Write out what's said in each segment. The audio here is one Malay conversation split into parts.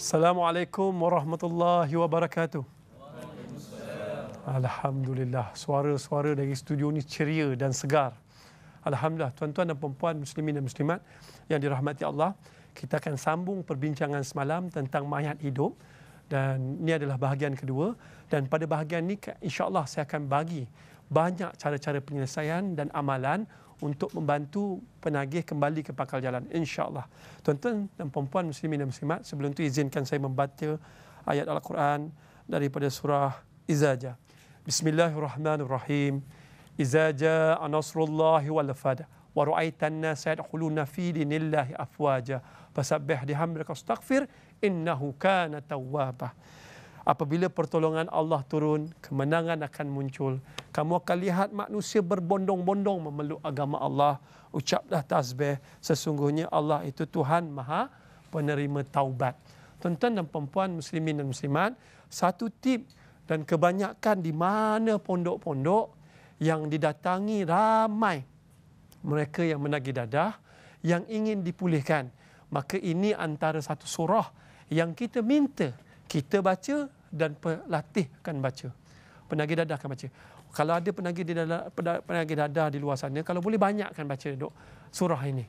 Assalamualaikum warahmatullahi wabarakatuh. Alhamdulillah, suara-suara dari studio ini ceria dan segar. Alhamdulillah, tuan-tuan dan perempuan muslimin dan muslimat yang dirahmati Allah, kita akan sambung perbincangan semalam tentang mayat hidup dan ini adalah bahagian kedua dan pada bahagian ini insyaallah saya akan bagi banyak cara-cara penyelesaian dan amalan untuk membantu penagih kembali ke pangkal jalan insyaallah. Tuan-tuan dan puan-puan muslimin dan muslimat, sebelum tu izinkan saya membaca ayat Al-Quran daripada surah Izaja. Bismillahirrahmanirrahim. Izaja anasrullahi wal fada wa ru'aitan nasa yadkhuluna fi dinillahi afwaja fasabbih bihamdika astaghfir innahu kana tawwaba. Apabila pertolongan Allah turun, kemenangan akan muncul. Kamu akan lihat manusia berbondong-bondong memeluk agama Allah. Ucaplah tasbih, sesungguhnya Allah itu Tuhan Maha Penerima Taubat. Tuan-tuan dan perempuan muslimin dan muslimat, satu tip dan kebanyakan di mana pondok-pondok yang didatangi ramai mereka yang menagih dadah yang ingin dipulihkan. Maka ini antara satu surah yang kita minta kita baca dan pelatihkan baca. Penagih dadah akan baca. Kalau ada penagih di dadah, penagih dadah di luar sana, kalau boleh banyakkan baca dok surah ini.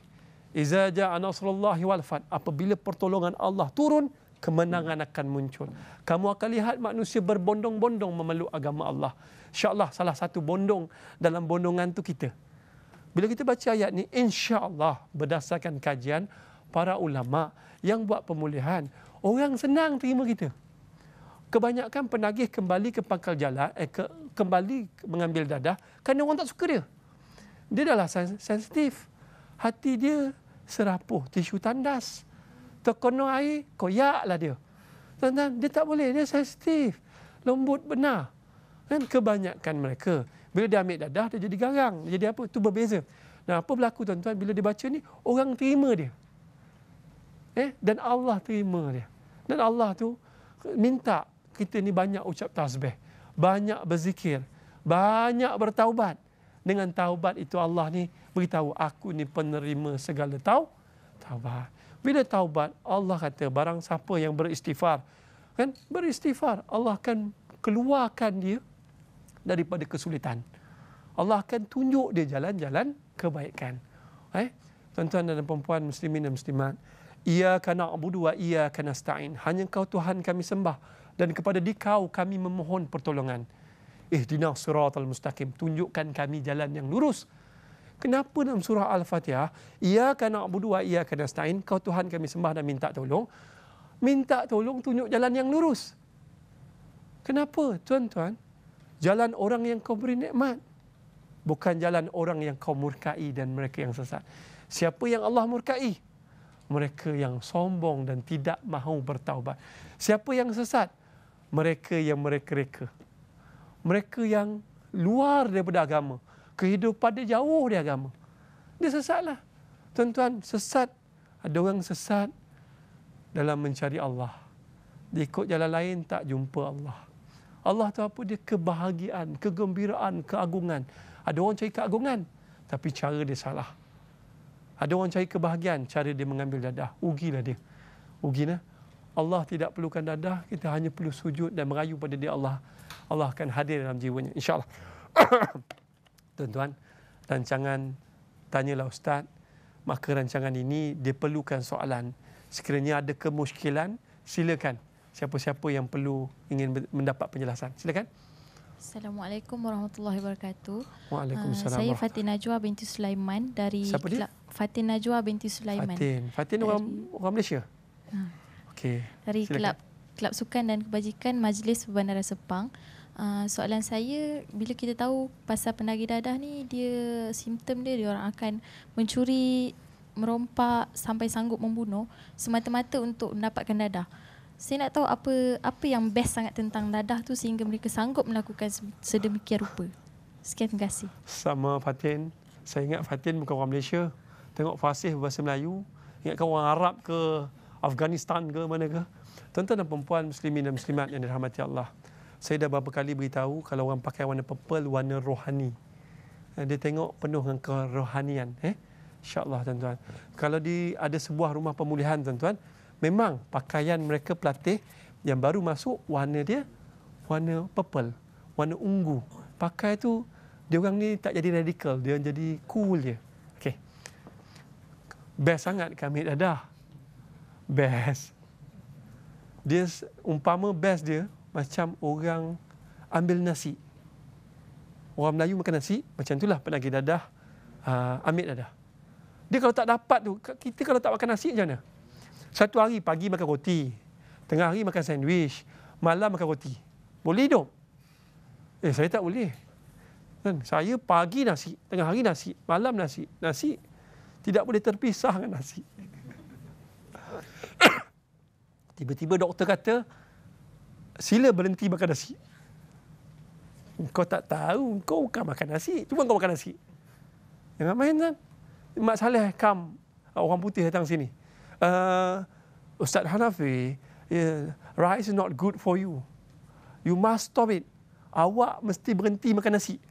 Iza ja'a nasrullahi wal fat. Apabila pertolongan Allah turun, kemenangan akan muncul. Kamu akan lihat manusia berbondong-bondong memeluk agama Allah. Insya Allah salah satu bondong dalam bondongan tu kita. Bila kita baca ayat ni, insya Allah berdasarkan kajian para ulama' yang buat pemulihan. Orang senang terima kita. Kebanyakan penagih kembali ke pangkal jalan, eh, ke, kembali mengambil dadah kerana orang tak suka dia. Dia adalah sensitif. Hati dia serapuh, tisu tandas. Terkonon air, koyaklah dia. Tuan-tuan, dia tak boleh, dia sensitif. Lembut benar. Kan kebanyakan mereka. Bila dia ambil dadah, dia jadi garang. Dia jadi apa? Itu berbeza. Dan apa berlaku tuan-tuan, bila dia baca ni, orang terima dia. Eh, dan Allah terima dia. Dan Allah tu minta kita ni banyak ucap tasbih, banyak berzikir, banyak bertaubat. Dengan taubat itu Allah ni beritahu aku ni penerima segala tau taubat. Bila taubat Allah kata barang siapa yang beristighfar kan beristighfar Allah akan keluarkan dia daripada kesulitan. Allah akan tunjuk dia jalan-jalan kebaikan. Eh, tuan-tuan dan puan-puan muslimin dan muslimat, ia kena na'budu wa kena stain. Hanya kau Tuhan kami sembah. Dan kepada dikau kami memohon pertolongan. Eh, di Ihdina surah al-mustaqim. Tunjukkan kami jalan yang lurus. Kenapa dalam surah Al-Fatihah, ia kena na'budu wa kena stain. Kau Tuhan kami sembah dan minta tolong. Minta tolong tunjuk jalan yang lurus. Kenapa tuan-tuan? Jalan orang yang kau beri nikmat. Bukan jalan orang yang kau murkai dan mereka yang sesat. Siapa yang Allah murkai? mereka yang sombong dan tidak mahu bertaubat. Siapa yang sesat? Mereka yang mereka-reka. Mereka yang luar daripada agama. Kehidupan dia jauh dari agama. Dia sesatlah. Tuan-tuan, sesat. Ada orang sesat dalam mencari Allah. Dia ikut jalan lain tak jumpa Allah. Allah tu apa dia? Kebahagiaan, kegembiraan, keagungan. Ada orang cari keagungan. Tapi cara dia salah. Ada orang cari kebahagiaan cara dia mengambil dadah. Ugilah dia. Ugilah. Allah tidak perlukan dadah. Kita hanya perlu sujud dan merayu pada dia Allah. Allah akan hadir dalam jiwanya. InsyaAllah. Tuan-tuan, rancangan tanyalah Ustaz. Maka rancangan ini dia perlukan soalan. Sekiranya ada kemuskilan, silakan. Siapa-siapa yang perlu ingin mendapat penjelasan. Silakan. Assalamualaikum warahmatullahi wabarakatuh. Waalaikumsalam. Uh, saya Fatina Jua binti Sulaiman dari Siapa dia? Kla- Fatin Najwa binti Sulaiman. Fatin. Fatin dari, orang orang Malaysia. Ha. Okey. Dari kelab kelab sukan dan kebajikan Majlis Perbandaran Sepang. Uh, soalan saya bila kita tahu pasal penagih dadah ni dia simptom dia dia orang akan mencuri merompak sampai sanggup membunuh semata-mata untuk mendapatkan dadah. Saya nak tahu apa apa yang best sangat tentang dadah tu sehingga mereka sanggup melakukan sedemikian rupa. Sekian terima kasih. Sama Fatin. Saya ingat Fatin bukan orang Malaysia tengok fasih bahasa Melayu, kau orang Arab ke Afghanistan ke mana ke. Tuan-tuan dan perempuan muslimin dan muslimat yang dirahmati Allah. Saya dah beberapa kali beritahu kalau orang pakai warna purple, warna rohani. Eh, dia tengok penuh dengan kerohanian. Eh? InsyaAllah tuan-tuan. Kalau di ada sebuah rumah pemulihan tuan-tuan, memang pakaian mereka pelatih yang baru masuk, warna dia warna purple, warna ungu. Pakai tu dia orang ni tak jadi radikal, dia jadi cool je. Dia best sangat kami dadah. Best. Dia umpama best dia macam orang ambil nasi. Orang Melayu makan nasi, macam itulah penagih dadah, uh, ha, ambil dadah. Dia kalau tak dapat tu, kita kalau tak makan nasi macam mana? Satu hari pagi makan roti, tengah hari makan sandwich, malam makan roti. Boleh hidup? Eh, saya tak boleh. Kan? Saya pagi nasi, tengah hari nasi, malam nasi, nasi tidak boleh terpisah dengan nasi. Tiba-tiba doktor kata, sila berhenti makan nasi. Kau tak tahu, kau bukan makan nasi. Cuma kau makan nasi. Jangan main kan? Mak Saleh, come. Orang putih datang sini. Uh, Ustaz Hanafi, yeah, rice is not good for you. You must stop it. Awak mesti berhenti makan nasi.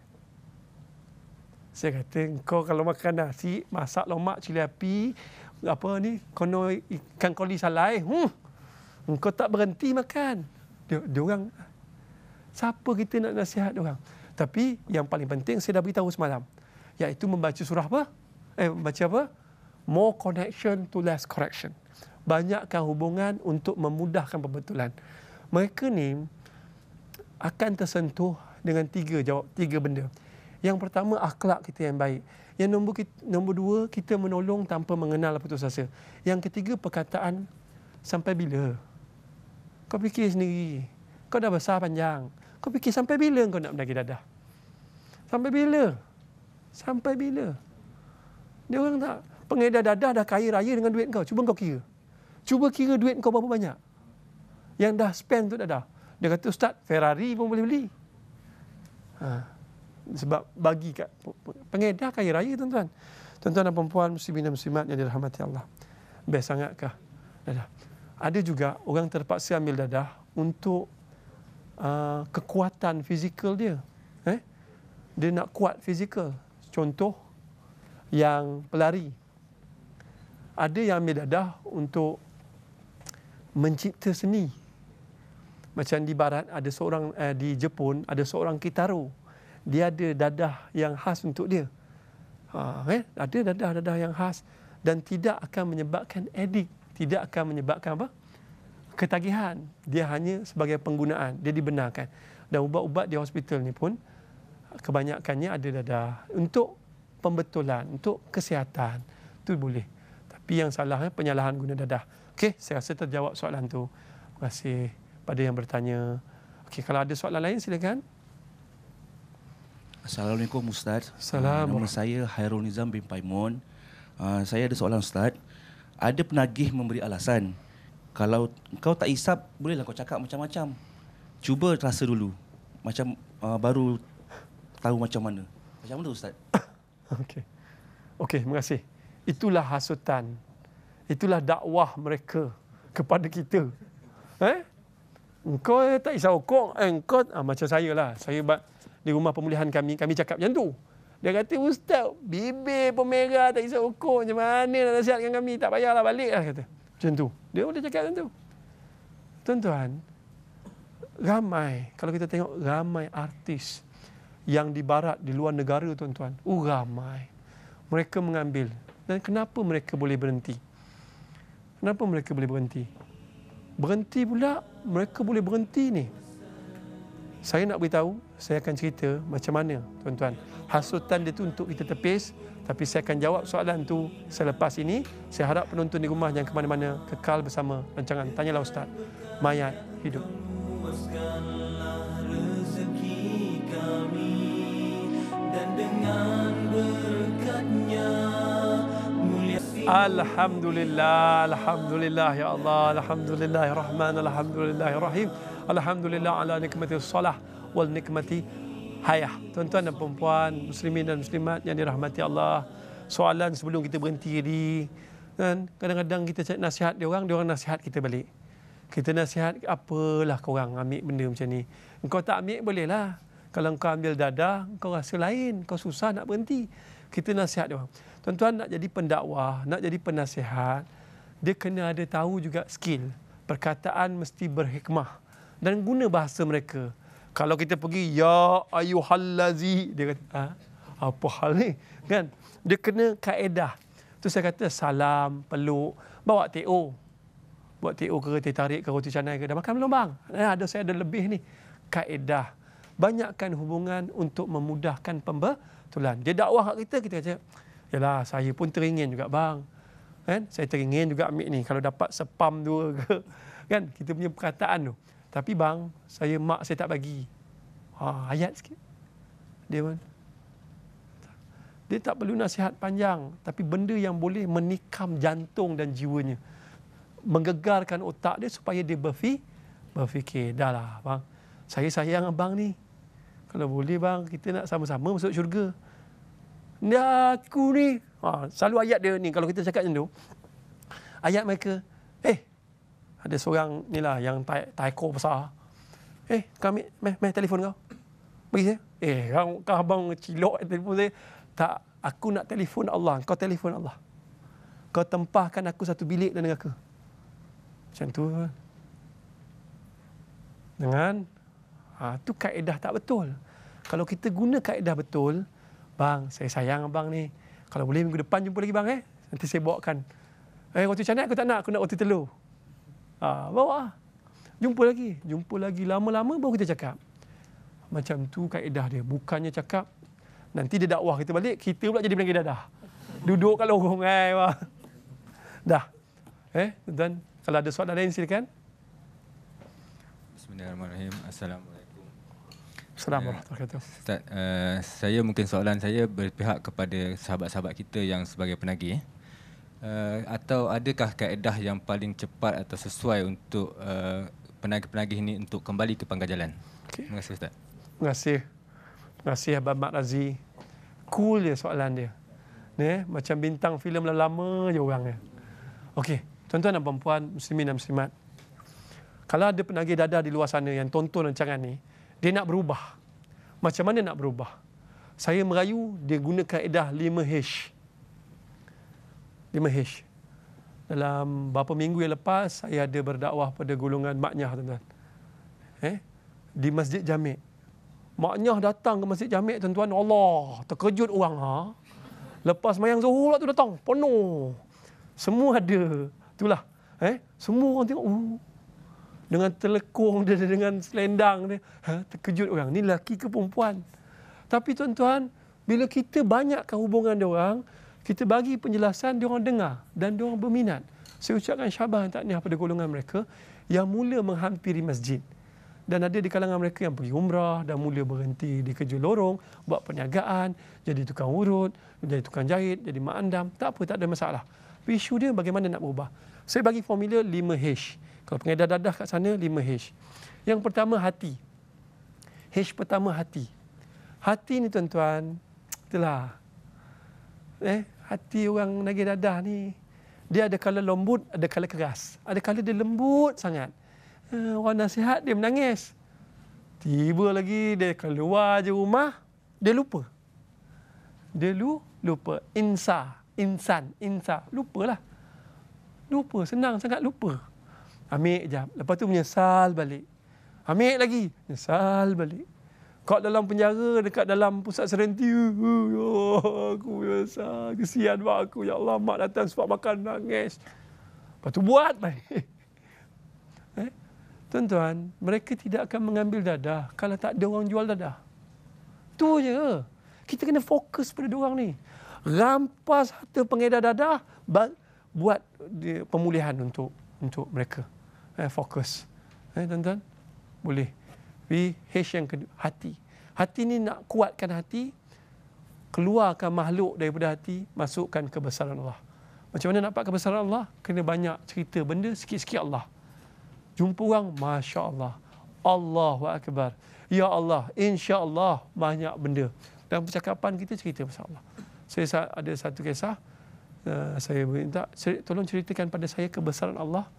Saya kata, kau kalau makan nasi, masak lomak cili api, apa ni, kono ikan koli salai, hmm, kau tak berhenti makan. Dia, dia orang, siapa kita nak nasihat dia orang? Tapi yang paling penting saya dah beritahu semalam, iaitu membaca surah apa? Eh, baca apa? More connection to less correction. Banyakkan hubungan untuk memudahkan pembetulan. Mereka ni akan tersentuh dengan tiga jawab, tiga benda. Yang pertama, akhlak kita yang baik. Yang nombor, kita, nombor dua, kita menolong tanpa mengenal putus asa. Yang ketiga, perkataan sampai bila? Kau fikir sendiri. Kau dah besar panjang. Kau fikir sampai bila kau nak mendaki dadah? Sampai bila? Sampai bila? Dia orang tak pengedar dadah dah kaya raya dengan duit kau. Cuba kau kira. Cuba kira duit kau berapa banyak. Yang dah spend tu dadah. Dia kata, Ustaz, Ferrari pun boleh beli. Ha sebab bagi kat pengedar kaya raya tuan-tuan. Tuan-tuan dan puan-puan muslimin dan muslimat yang dirahmati Allah. Best sangatkah dadah? Ada juga orang terpaksa ambil dadah untuk uh, kekuatan fizikal dia. Eh? Dia nak kuat fizikal. Contoh yang pelari. Ada yang ambil dadah untuk mencipta seni. Macam di barat ada seorang eh, di Jepun ada seorang Kitaro dia ada dadah yang khas untuk dia. Ha, eh? Ada dadah-dadah yang khas dan tidak akan menyebabkan edik. Tidak akan menyebabkan apa? Ketagihan. Dia hanya sebagai penggunaan. Dia dibenarkan. Dan ubat-ubat di hospital ni pun kebanyakannya ada dadah. Untuk pembetulan, untuk kesihatan. Itu boleh. Tapi yang salahnya eh, penyalahan guna dadah. Okay, saya rasa terjawab soalan tu. Terima kasih pada yang bertanya. Okay, kalau ada soalan lain silakan. Assalamualaikum Ustaz Assalamualaikum ah, Nama saya Hairul Nizam bin Paimon uh, ah, Saya ada soalan Ustaz Ada penagih memberi alasan Kalau kau tak isap Bolehlah kau cakap macam-macam Cuba rasa dulu Macam uh, baru Tahu macam mana Macam mana Ustaz? Okey okay terima kasih Itulah hasutan Itulah dakwah mereka Kepada kita Eh? kau tak isap kok eh, Engkau ah, Macam saya lah Saya buat di rumah pemulihan kami, kami cakap macam tu. Dia kata, Ustaz, bibir pun merah, tak isap ukur, macam mana nak nasihatkan kami, tak payahlah balik lah, kata. Macam tu. Dia boleh cakap macam tu. Tuan-tuan, ramai, kalau kita tengok ramai artis yang di barat, di luar negara, tuan-tuan, oh ramai. Mereka mengambil. Dan kenapa mereka boleh berhenti? Kenapa mereka boleh berhenti? Berhenti pula, mereka boleh berhenti ni saya nak beritahu, saya akan cerita macam mana tuan-tuan. Hasutan dia tu untuk kita tepis, tapi saya akan jawab soalan tu selepas ini. Saya harap penonton di rumah yang ke mana-mana kekal bersama rancangan. Tanyalah Ustaz, mayat hidup. Alhamdulillah, Alhamdulillah, Ya Allah, Alhamdulillah, Ya Rahman, Alhamdulillah, Ya Rahim. Alhamdulillah ala nikmati salah wal nikmati hayah. Tuan-tuan dan perempuan, muslimin dan muslimat yang dirahmati Allah. Soalan sebelum kita berhenti di kan kadang-kadang kita cakap nasihat dia orang, dia orang nasihat kita balik. Kita nasihat apalah kau orang ambil benda macam ni. Engkau tak ambil bolehlah. Kalau kau ambil dada, engkau rasa lain, kau susah nak berhenti. Kita nasihat dia orang. Tuan-tuan nak jadi pendakwah, nak jadi penasihat, dia kena ada tahu juga skill. Perkataan mesti berhikmah dan guna bahasa mereka. Kalau kita pergi ya ayyuhallazi dia kata ha? apa hal ni kan dia kena kaedah. Tu saya kata salam, peluk, bawa TO. Buat TO ke roti tarik ke roti canai ke dah makan belum bang? Eh, ada saya ada lebih ni. Kaedah. Banyakkan hubungan untuk memudahkan pembetulan. Dia dakwah kat kita kita kata yalah saya pun teringin juga bang. Kan? Saya teringin juga ambil ni kalau dapat sepam dua ke. Kan? Kita punya perkataan tu. Tapi bang, saya mak saya tak bagi. Ha, ayat sikit. Dia pun. Dia tak perlu nasihat panjang. Tapi benda yang boleh menikam jantung dan jiwanya. Menggegarkan otak dia supaya dia berfikir. Berfikir, dah lah bang. Saya sayang abang ni. Kalau boleh bang, kita nak sama-sama masuk syurga. Ni aku ni. Ha, selalu ayat dia ni, kalau kita cakap macam tu. Ayat mereka, eh ada seorang ni lah yang tai, taiko besar. Eh, kami meh, meh telefon kau. Bagi saya. Eh, kau, kau abang cilok eh, telefon saya. Tak, aku nak telefon Allah. Kau telefon Allah. Kau tempahkan aku satu bilik dan neraka. Macam tu. Dengan, ha, tu kaedah tak betul. Kalau kita guna kaedah betul, bang, saya sayang abang ni. Kalau boleh minggu depan jumpa lagi bang eh. Nanti saya bawakan. Eh, roti canai aku tak nak. Aku nak roti telur. Ha, bawa ah. Jumpa lagi. Jumpa lagi lama-lama baru kita cakap. Macam tu kaedah dia. Bukannya cakap, nanti dia dakwah kita balik, kita pula jadi penyakit dadah. Duduk kat lorong. Hai, wah. Dah. Eh, tuan kalau ada soalan lain silakan. Bismillahirrahmanirrahim. Assalamualaikum. Assalamualaikum eh, Ustaz, uh, saya mungkin soalan saya berpihak kepada sahabat-sahabat kita yang sebagai penagih. Eh uh, atau adakah kaedah yang paling cepat atau sesuai untuk uh, penagih-penagih ini untuk kembali ke panggah jalan? Okay. Terima kasih Ustaz. Terima kasih. Terima kasih Abang Mak Razie. Cool dia soalan dia. Ni, eh, macam bintang filem lah lama je orangnya. Okey, tuan-tuan dan perempuan, muslimin dan muslimat. Kalau ada penagih dada di luar sana yang tonton rancangan ni, dia nak berubah. Macam mana nak berubah? Saya merayu dia guna kaedah 5H. Di Mahesh Dalam beberapa minggu yang lepas, saya ada berdakwah pada golongan maknyah, tuan-tuan. Eh? Di Masjid Jamik. Maknyah datang ke Masjid Jamik, tuan-tuan. Allah, terkejut orang. Ha? Lepas mayang zuhur lah tu datang. Penuh. Semua ada. Itulah. Eh? Semua orang tengok. Uh. Dengan telekung dia, dengan selendang dia. Ha? Terkejut orang. Ini lelaki ke perempuan? Tapi tuan-tuan, bila kita banyakkan hubungan dia orang, kita bagi penjelasan dia orang dengar dan dia orang berminat saya ucapkan syabas dan takniah pada golongan mereka yang mula menghampiri masjid dan ada di kalangan mereka yang pergi umrah dan mula berhenti di kerja lorong, buat perniagaan, jadi tukang urut, jadi tukang jahit, jadi mak andam. Tak apa, tak ada masalah. Tapi isu dia bagaimana nak berubah. Saya bagi formula 5H. Kalau pengedar dadah kat sana, 5H. Yang pertama, hati. H pertama, hati. Hati ni tuan-tuan, itulah eh, hati orang negeri dadah ni dia ada kala lembut, ada kala keras. Ada kala dia lembut sangat. Uh, orang nasihat dia menangis. Tiba lagi dia keluar je rumah, dia lupa. Dia lu lupa. Insa, insan, insa, lupalah. Lupa senang sangat lupa. Ambil jap. Lepas tu menyesal balik. Ambil lagi, menyesal balik. Kau dalam penjara, dekat dalam pusat serenti. Oh, ya, aku biasa. Kesian mak aku. Ya Allah, mak datang sebab makan nangis. Lepas tu buat. Eh? Tuan-tuan, mereka tidak akan mengambil dadah kalau tak ada orang jual dadah. Itu saja. Kita kena fokus pada orang ni. Rampas harta pengedar dadah, buat pemulihan untuk untuk mereka. Eh, fokus. Eh, tuan-tuan, boleh. Tapi H yang kedua, hati. Hati ini nak kuatkan hati, keluarkan makhluk daripada hati, masukkan kebesaran Allah. Macam mana nak dapat kebesaran Allah? Kena banyak cerita benda, sikit-sikit Allah. Jumpa orang, Masya Allah. Allahu Akbar. Ya Allah, insya Allah banyak benda. Dalam percakapan kita cerita pasal Allah. Saya ada satu kisah, eh, saya minta, tolong ceritakan pada saya kebesaran Allah.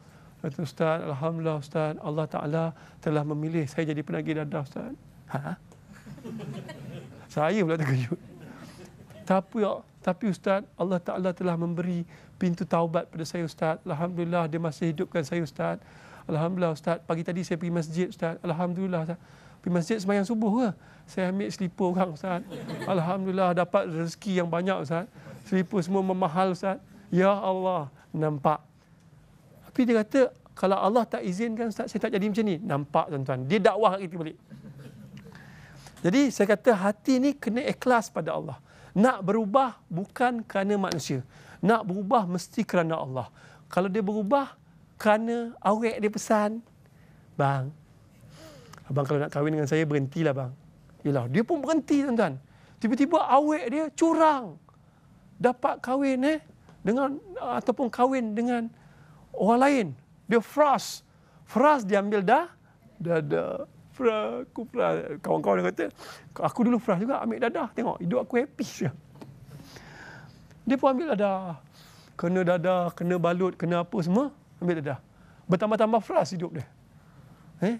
Kata Ustaz, Alhamdulillah Ustaz, Allah Ta'ala telah memilih saya jadi penagih dadah Ustaz. Hah? saya pula terkejut. Tapi ya, tapi Ustaz, Allah Ta'ala telah memberi pintu taubat pada saya Ustaz. Alhamdulillah dia masih hidupkan saya Ustaz. Alhamdulillah Ustaz, pagi tadi saya pergi masjid Ustaz. Alhamdulillah Ustaz. Pergi masjid semayang subuh ke? Saya ambil selipur orang Ustaz. Alhamdulillah dapat rezeki yang banyak Ustaz. Selipur semua memahal Ustaz. Ya Allah, nampak. Tapi dia kata, kalau Allah tak izinkan Ustaz, saya tak jadi macam ni. Nampak tuan-tuan. Dia dakwah kita balik. Jadi saya kata hati ni kena ikhlas pada Allah. Nak berubah bukan kerana manusia. Nak berubah mesti kerana Allah. Kalau dia berubah kerana awet dia pesan. Bang, abang kalau nak kahwin dengan saya berhentilah bang. Yalah, dia pun berhenti tuan-tuan. Tiba-tiba awet dia curang. Dapat kahwin eh dengan ataupun kahwin dengan orang lain. Dia fras. Fras dia ambil dah dada. Fra, aku fra. Kawan-kawan dia kata, aku dulu fras juga ambil dadah. Tengok, hidup aku happy. Dia pun ambil dadah. Kena dadah, kena balut, kena apa semua. Ambil dadah. Bertambah-tambah fras hidup dia. Eh?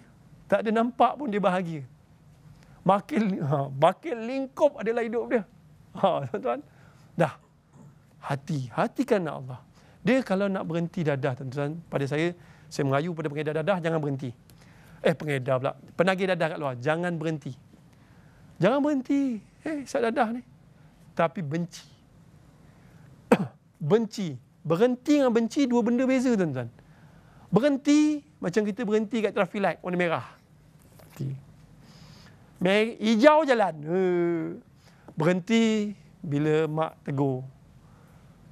Tak ada nampak pun dia bahagia. Makin, ha, makin lingkup adalah hidup dia. Ha, tuan-tuan. Dah. Hati. hatikan Allah. Dia kalau nak berhenti dadah, tuan-tuan, pada saya, saya merayu pada pengedar dadah, jangan berhenti. Eh, pengedar pula. Penagih dadah kat luar, jangan berhenti. Jangan berhenti. Eh, saya dadah ni. Tapi benci. benci. Berhenti dengan benci, dua benda beza, tuan-tuan. Berhenti, macam kita berhenti kat traffic light, warna merah. Berhenti. Mer- hijau jalan. Eh. Berhenti bila mak tegur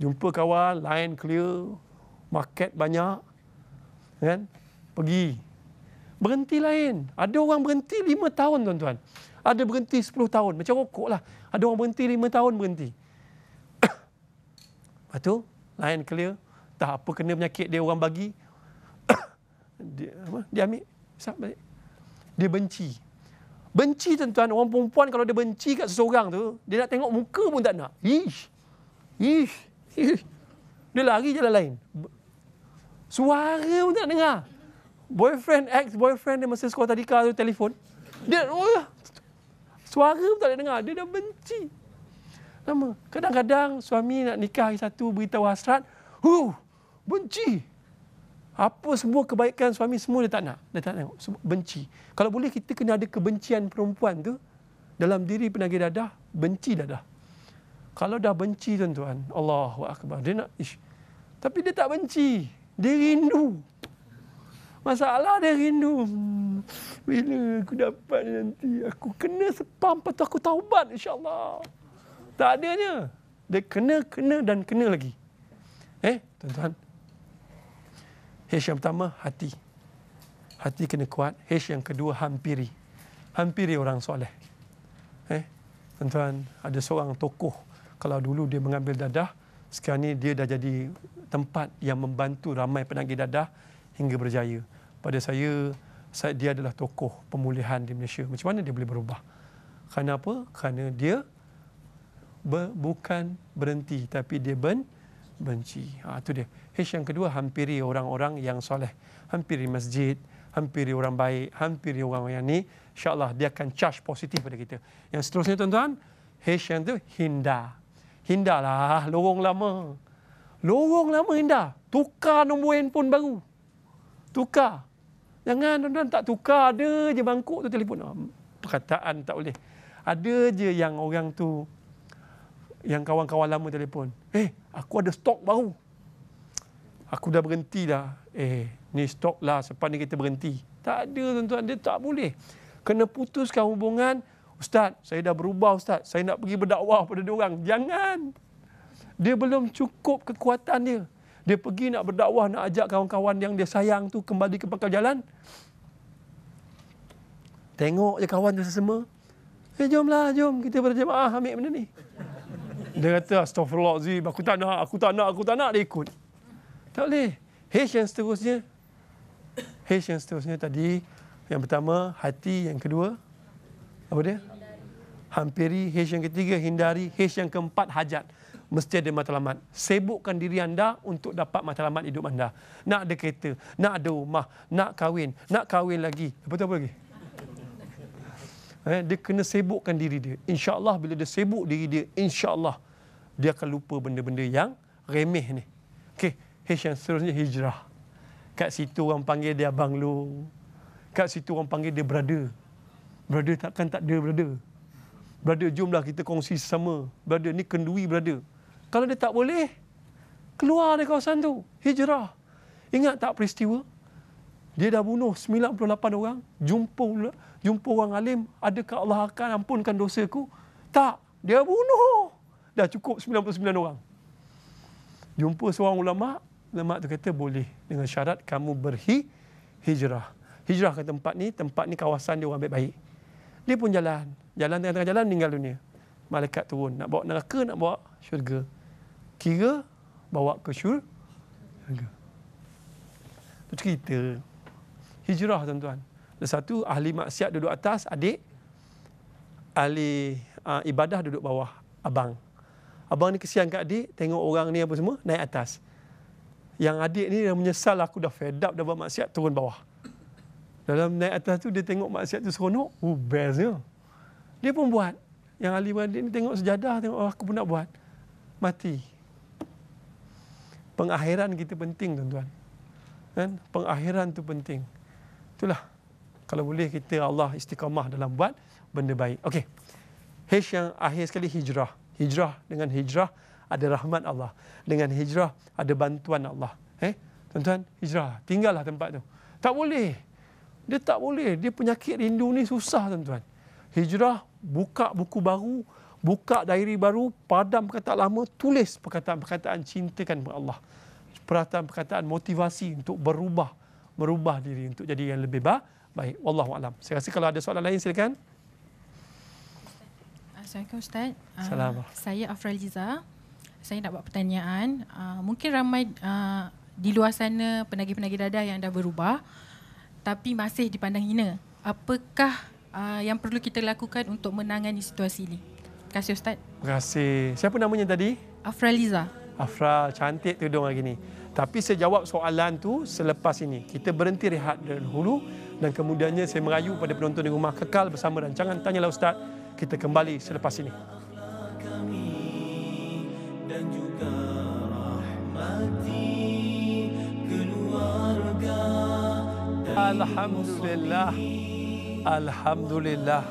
jumpa kawan, line clear, market banyak. Kan? Pergi. Berhenti lain. Ada orang berhenti 5 tahun, tuan-tuan. Ada berhenti 10 tahun. Macam rokok lah. Ada orang berhenti 5 tahun, berhenti. Lepas tu, line clear. Tak apa kena penyakit dia orang bagi. dia, apa? dia ambil. Sap balik. Dia benci. Benci tuan-tuan. Orang perempuan kalau dia benci kat seseorang tu, dia nak tengok muka pun tak nak. Ish. Ish. Dia lari jalan lain. Suara pun tak dengar. Boyfriend, ex-boyfriend dia masa sekolah tadika tu telefon. Dia, oh, suara pun tak ada dengar. Dia dah benci. Lama. Kadang-kadang suami nak nikah hari satu, beritahu hasrat. Huh, benci. Apa semua kebaikan suami, semua dia tak nak. Dia tak nak. Benci. Kalau boleh kita kena ada kebencian perempuan tu. Dalam diri penagih dadah, benci dadah. Kalau dah benci tuan-tuan, Allahu akbar. Dia nak ish. Tapi dia tak benci. Dia rindu. Masalah dia rindu. Hmm, bila aku dapat nanti aku kena sepam patut aku taubat insya-Allah. Tak adanya. Dia kena kena dan kena lagi. Eh, tuan-tuan. Hesh yang pertama hati. Hati kena kuat. Hesh yang kedua hampiri. Hampiri orang soleh. Eh, tuan-tuan, ada seorang tokoh kalau dulu dia mengambil dadah, sekarang ni dia dah jadi tempat yang membantu ramai penagih dadah hingga berjaya. Pada saya, saya dia adalah tokoh pemulihan di Malaysia. Macam mana dia boleh berubah? Kerana apa? Kerana dia ber, bukan berhenti tapi dia ben, benci. Ha, itu dia. Hej yang kedua, hampiri orang-orang yang soleh. Hampiri masjid, hampiri orang baik, hampiri orang yang ni. InsyaAllah dia akan charge positif pada kita. Yang seterusnya tuan-tuan, hej yang itu hindar. Hindarlah lorong lama. Lorong lama hindar. Tukar nombor handphone baru. Tukar. Jangan tuan-tuan tak tukar. Ada je bangkuk tu telefon. Ah, perkataan tak boleh. Ada je yang orang tu. Yang kawan-kawan lama telefon. Eh, aku ada stok baru. Aku dah berhenti dah. Eh, ni stok lah. Sepan ni kita berhenti. Tak ada tuan-tuan. Dia tak boleh. Kena putuskan hubungan. Hubungan Ustaz, saya dah berubah Ustaz. Saya nak pergi berdakwah pada dia orang. Jangan. Dia belum cukup kekuatan dia. Dia pergi nak berdakwah, nak ajak kawan-kawan yang dia sayang tu kembali ke pangkal jalan. Tengok je kawan tu sesama. Eh, jomlah, jom. Kita berjemaah ambil benda ni. Dia kata, astagfirullahaladzim. Aku tak nak, aku tak nak, aku tak nak. Dia ikut. Tak boleh. Hej yang seterusnya. Hej yang seterusnya tadi. Yang pertama, hati. Yang kedua, apa dia? hampiri. H yang ketiga, hindari. H yang keempat, hajat. Mesti ada matlamat. Sibukkan diri anda untuk dapat matlamat hidup anda. Nak ada kereta, nak ada rumah, nak kahwin, nak kahwin lagi. Apa tu apa lagi? Eh, dia kena sibukkan diri dia. InsyaAllah bila dia sibuk diri dia, insyaAllah dia akan lupa benda-benda yang remeh ni. Okey, hej yang seterusnya hijrah. Kat situ orang panggil dia abang lu. Kat situ orang panggil dia brother. Brother takkan tak ada brother. Brother, jomlah kita kongsi sama. Brother, ni kendui brother. Kalau dia tak boleh, keluar dari kawasan tu. Hijrah. Ingat tak peristiwa? Dia dah bunuh 98 orang. Jumpa jumpa orang alim. Adakah Allah akan ampunkan dosaku? Tak. Dia bunuh. Dah cukup 99 orang. Jumpa seorang ulama. Ulama tu kata boleh. Dengan syarat kamu berhi hijrah. Hijrah ke tempat ni. Tempat ni kawasan dia orang baik-baik. Dia pun jalan jalan tengah-tengah jalan meninggal dunia. Malaikat turun nak bawa neraka nak bawa syurga. Kira bawa ke syurga. Itu cerita. Hijrah tuan-tuan. Ada satu ahli maksiat duduk atas adik. Ahli uh, ibadah duduk bawah abang. Abang ni kesian kat adik, tengok orang ni apa semua, naik atas. Yang adik ni dah menyesal, aku dah fed up, dah buat maksiat, turun bawah. Dalam naik atas tu, dia tengok maksiat tu seronok, oh, bestnya. Yeah. Dia pun buat. Yang ahli waris ni tengok sejadah, tengok oh, aku pun nak buat. Mati. Pengakhiran kita penting tuan-tuan. Kan? Pengakhiran tu penting. Itulah. Kalau boleh kita Allah istiqamah dalam buat benda baik. Okey. Hij yang akhir sekali hijrah. Hijrah dengan hijrah ada rahmat Allah. Dengan hijrah ada bantuan Allah. Eh, tuan-tuan, hijrah. Tinggallah tempat tu. Tak boleh. Dia tak boleh. Dia penyakit rindu ni susah tuan-tuan. Hijrah buka buku baru, buka diary baru, padam perkataan lama, tulis perkataan-perkataan cintakan kepada Allah. Perkataan-perkataan motivasi untuk berubah, merubah diri untuk jadi yang lebih baik. Wallahu a'lam. Saya rasa kalau ada soalan lain silakan. Assalamualaikum Ustaz. Ah, Salam. Uh, saya Afraliza. Saya nak buat pertanyaan. Uh, mungkin ramai uh, di luar sana penagih-penagih dadah yang dah berubah tapi masih dipandang hina. Apakah uh, yang perlu kita lakukan untuk menangani situasi ini. Terima kasih Ustaz. Terima kasih. Siapa namanya tadi? Afra Liza. Afra, cantik tudung hari ini. Tapi saya jawab soalan tu selepas ini. Kita berhenti rehat dan hulu, dan kemudiannya saya merayu pada penonton di rumah kekal bersama dan jangan tanyalah Ustaz. Kita kembali selepas ini. Alhamdulillah. Alhamdulillah.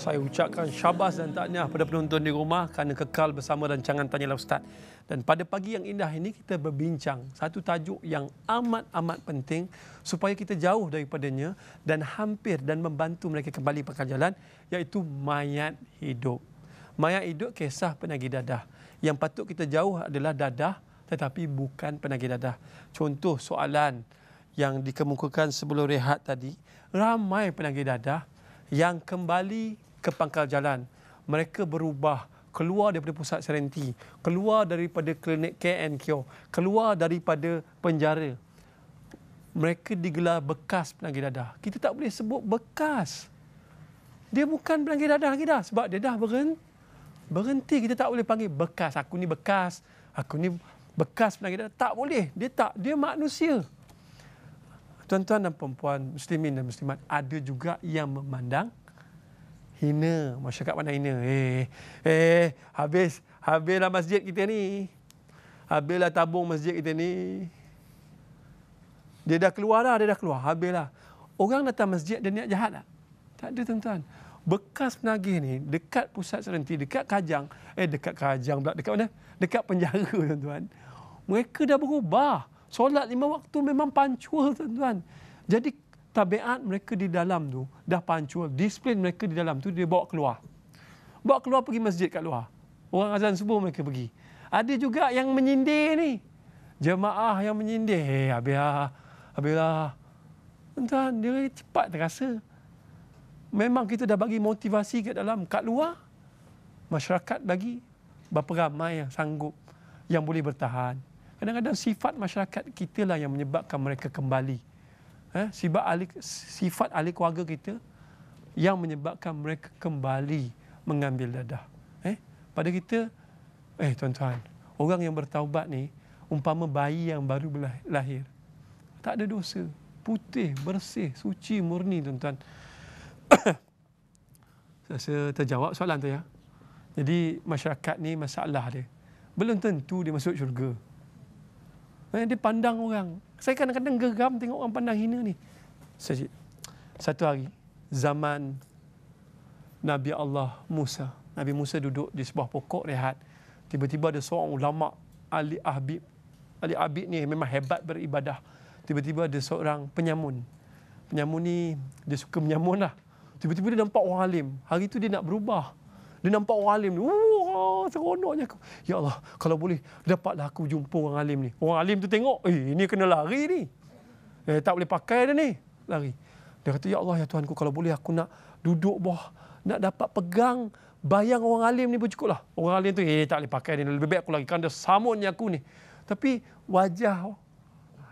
Saya ucapkan syabas dan takniah pada penonton di rumah kerana kekal bersama dan rancangan Tanyalah Ustaz. Dan pada pagi yang indah ini kita berbincang satu tajuk yang amat-amat penting supaya kita jauh daripadanya dan hampir dan membantu mereka kembali pakar jalan iaitu mayat hidup. Mayat hidup kisah penagih dadah. Yang patut kita jauh adalah dadah tetapi bukan penagih dadah. Contoh soalan, yang dikemukakan sebelum rehat tadi, ramai penagih dadah yang kembali ke pangkal jalan. Mereka berubah keluar daripada pusat serenti, keluar daripada klinik KNQ, keluar daripada penjara. Mereka digelar bekas penagih dadah. Kita tak boleh sebut bekas. Dia bukan penagih dadah lagi dah sebab dia dah berhenti. Kita tak boleh panggil bekas. Aku ni bekas. Aku ni bekas penagih dadah. Tak boleh. Dia tak. Dia manusia tuan-tuan dan perempuan muslimin dan muslimat ada juga yang memandang hina masyarakat mana hina eh eh habis habislah masjid kita ni habislah tabung masjid kita ni dia dah keluar dah dia dah keluar habislah orang datang masjid dia niat jahat tak tak ada tuan-tuan bekas penagih ni dekat pusat serenti dekat kajang eh dekat kajang pula dekat mana dekat penjara tuan-tuan mereka dah berubah solat lima waktu memang pancul tuan-tuan. Jadi tabiat mereka di dalam tu dah pancul. Disiplin mereka di dalam tu dia bawa keluar. Bawa keluar pergi masjid kat luar. Orang azan subuh mereka pergi. Ada juga yang menyindir ni. Jemaah yang menyindir. Hey, eh, habislah. Habislah. Tuan, dia cepat terasa. Memang kita dah bagi motivasi kat dalam. Kat luar, masyarakat bagi berapa ramai yang sanggup yang boleh bertahan. Kadang-kadang sifat masyarakat kita lah yang menyebabkan mereka kembali. Eh, sifat ahli, sifat ahli keluarga kita yang menyebabkan mereka kembali mengambil dadah. Eh, pada kita, eh tuan-tuan, orang yang bertaubat ni, umpama bayi yang baru lahir, tak ada dosa. Putih, bersih, suci, murni tuan-tuan. Saya terjawab soalan tu ya. Jadi masyarakat ni masalah dia. Belum tentu dia masuk syurga. Eh, dia pandang orang. Saya kadang-kadang geram tengok orang pandang hina ni. Satu hari, zaman Nabi Allah Musa. Nabi Musa duduk di sebuah pokok rehat. Tiba-tiba ada seorang ulama Ali Ahbib. Ali Ahbib ni memang hebat beribadah. Tiba-tiba ada seorang penyamun. Penyamun ni dia suka menyamun lah. Tiba-tiba dia nampak orang alim. Hari tu dia nak berubah. Dia nampak orang alim ni. Wah, seronoknya aku. Ya Allah, kalau boleh dapatlah aku jumpa orang alim ni. Orang alim tu tengok, eh ini kena lari ni. Eh, tak boleh pakai dia ni. Lari. Dia kata, Ya Allah, ya Tuhanku, kalau boleh aku nak duduk bawah. Nak dapat pegang bayang orang alim ni pun lah. Orang alim tu, eh tak boleh pakai ni. Lebih baik aku lagi Kan dia samunnya aku ni. Tapi wajah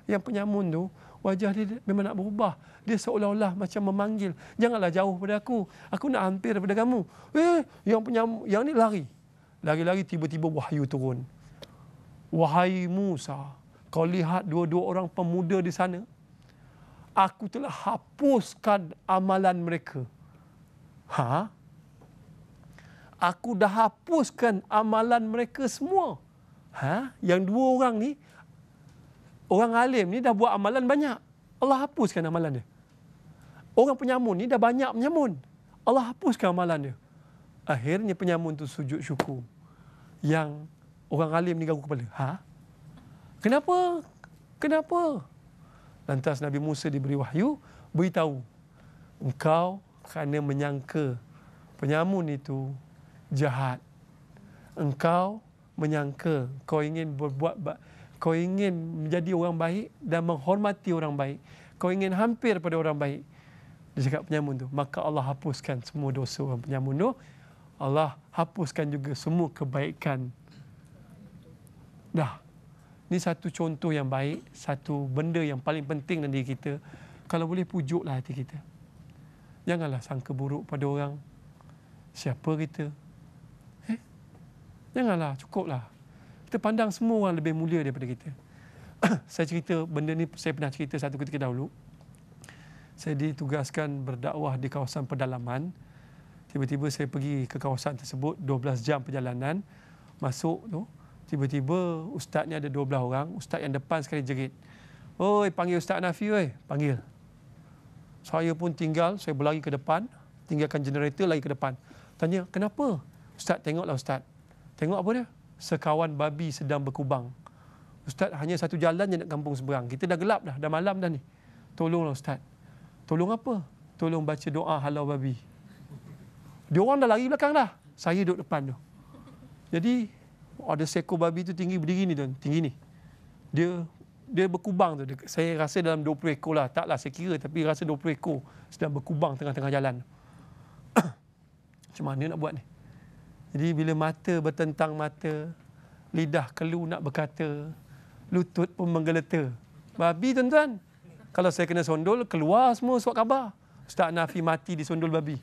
yang penyamun tu, wajah dia memang nak berubah. Dia seolah-olah macam memanggil, janganlah jauh pada aku. Aku nak hampir pada kamu. Eh, yang punya yang ni lari. Lari-lari tiba-tiba wahyu turun. Wahai Musa, kau lihat dua-dua orang pemuda di sana? Aku telah hapuskan amalan mereka. Ha? Aku dah hapuskan amalan mereka semua. Ha? Yang dua orang ni Orang alim ni dah buat amalan banyak. Allah hapuskan amalan dia. Orang penyamun ni dah banyak menyamun. Allah hapuskan amalan dia. Akhirnya penyamun tu sujud syukur. Yang orang alim ni garuk kepala. Ha? Kenapa? Kenapa? Lantas Nabi Musa diberi wahyu, beritahu. Engkau kerana menyangka penyamun itu jahat. Engkau menyangka kau ingin berbuat baik kau ingin menjadi orang baik dan menghormati orang baik. Kau ingin hampir pada orang baik. Dia cakap penyamun tu. Maka Allah hapuskan semua dosa orang penyamun tu. Allah hapuskan juga semua kebaikan. Dah. Ini satu contoh yang baik. Satu benda yang paling penting dalam diri kita. Kalau boleh pujuklah hati kita. Janganlah sangka buruk pada orang. Siapa kita? Eh? Janganlah. Cukuplah kita pandang semua orang lebih mulia daripada kita. saya cerita benda ni saya pernah cerita satu ketika dahulu. Saya ditugaskan berdakwah di kawasan pedalaman. Tiba-tiba saya pergi ke kawasan tersebut 12 jam perjalanan masuk tu. Tiba-tiba ustaz ni ada 12 orang, ustaz yang depan sekali jerit. Oi, panggil ustaz Nafi oi, panggil. Saya pun tinggal, saya berlari ke depan, tinggalkan generator lagi ke depan. Tanya, "Kenapa?" Ustaz tengoklah ustaz. Tengok apa dia? sekawan babi sedang berkubang. Ustaz, hanya satu jalan je nak kampung seberang. Kita dah gelap dah, dah malam dah ni. Tolonglah Ustaz. Tolong apa? Tolong baca doa halau babi. Dia orang dah lari belakang dah. Saya duduk depan tu. Jadi, ada seko babi tu tinggi berdiri ni tuan. Tinggi ni. Dia dia berkubang tu. Saya rasa dalam 20 ekor lah. Taklah saya kira tapi rasa 20 ekor sedang berkubang tengah-tengah jalan. Macam mana nak buat ni? Jadi bila mata bertentang mata, lidah kelu nak berkata, lutut pun menggeleta. Babi tuan-tuan, kalau saya kena sondol, keluar semua suat khabar. Ustaz Nafi mati di sondol babi.